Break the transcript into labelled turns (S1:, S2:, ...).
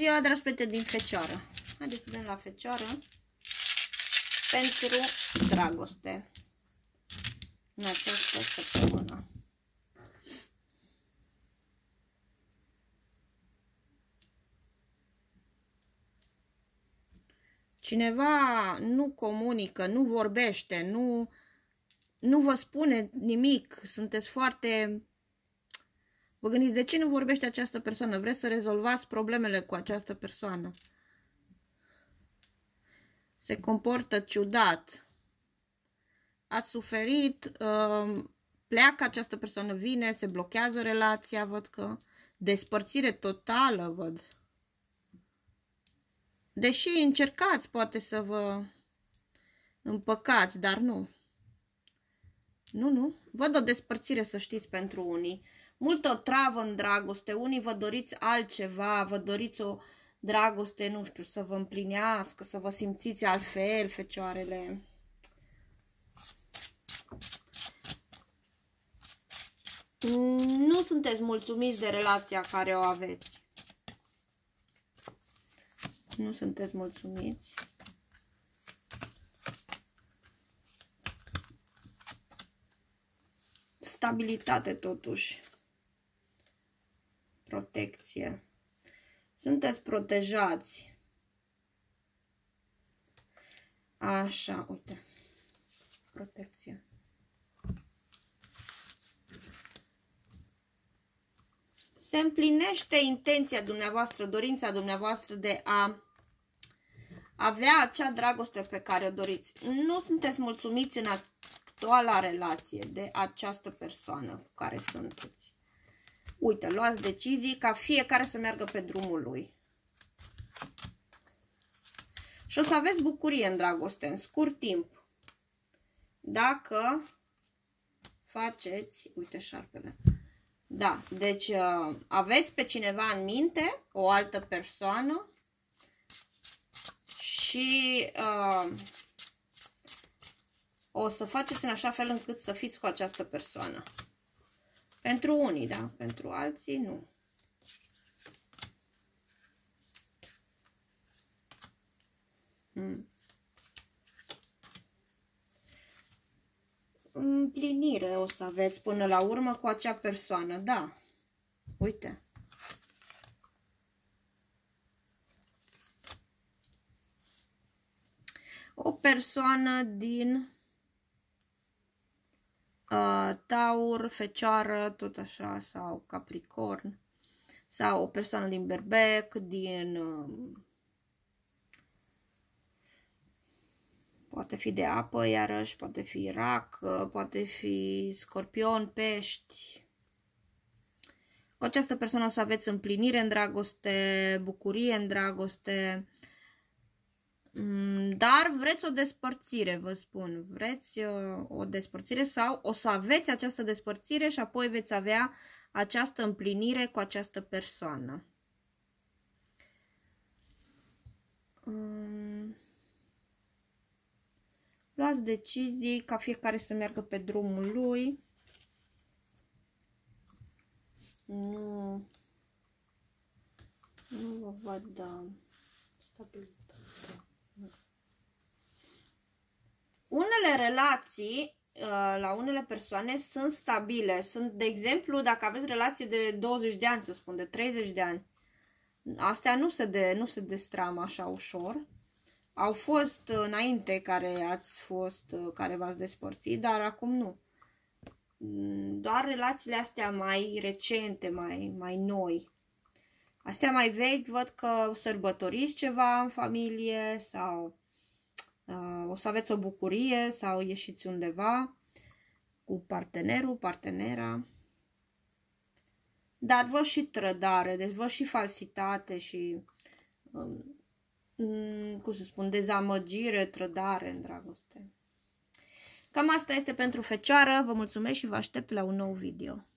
S1: ziua, dragi prieteni din Fecioară. Haideți să vedem la Fecioară. Pentru dragoste. În această săptămână. Cineva nu comunică, nu vorbește, nu, nu vă spune nimic, sunteți foarte Vă gândiți, de ce nu vorbește această persoană? Vreți să rezolvați problemele cu această persoană. Se comportă ciudat. Ați suferit, uh, pleacă această persoană, vine, se blochează relația, văd că despărțire totală, văd. Deși încercați poate să vă împăcați, dar nu. Nu, nu. Văd o despărțire, să știți, pentru unii multă travă în dragoste, unii vă doriți altceva, vă doriți o dragoste, nu știu, să vă împlinească, să vă simțiți altfel, fecioarele. Mm, nu sunteți mulțumiți de relația care o aveți. Nu sunteți mulțumiți. Stabilitate totuși protecție. Sunteți protejați. Așa, uite. Protecție. Se împlinește intenția dumneavoastră, dorința dumneavoastră de a avea acea dragoste pe care o doriți. Nu sunteți mulțumiți în actuala relație de această persoană cu care sunteți. Uite, luați decizii ca fiecare să meargă pe drumul lui. Și o să aveți bucurie în dragoste, în scurt timp. Dacă faceți, uite șarpele, da, deci uh, aveți pe cineva în minte, o altă persoană și uh, o să faceți în așa fel încât să fiți cu această persoană. Pentru unii, da, pentru alții nu. Hmm. Împlinire o să aveți până la urmă cu acea persoană, da. Uite. O persoană din Uh, taur, fecioară, tot așa, sau capricorn, sau o persoană din berbec, din... Um, poate fi de apă, iarăși, poate fi rac, uh, poate fi scorpion, pești. Cu această persoană o să aveți împlinire în dragoste, bucurie în dragoste, Mm, dar vreți o despărțire, vă spun. Vreți uh, o despărțire sau o să aveți această despărțire și apoi veți avea această împlinire cu această persoană. Mm. Luați decizii ca fiecare să meargă pe drumul lui. Nu, nu vă văd da, stabilitate. Unele relații uh, la unele persoane sunt stabile. Sunt, de exemplu, dacă aveți relație de 20 de ani, să spun, de 30 de ani, astea nu se, de, nu se destramă așa ușor. Au fost înainte care ați fost, uh, care v-ați despărțit, dar acum nu. Mm, doar relațiile astea mai recente, mai, mai noi, Astea mai vechi văd că sărbătoriți ceva în familie sau uh, o să aveți o bucurie sau ieșiți undeva cu partenerul, partenera. Dar văd și trădare, deci văd și falsitate și, um, mm, cum să spun, dezamăgire, trădare în dragoste. Cam asta este pentru fecioară, vă mulțumesc și vă aștept la un nou video.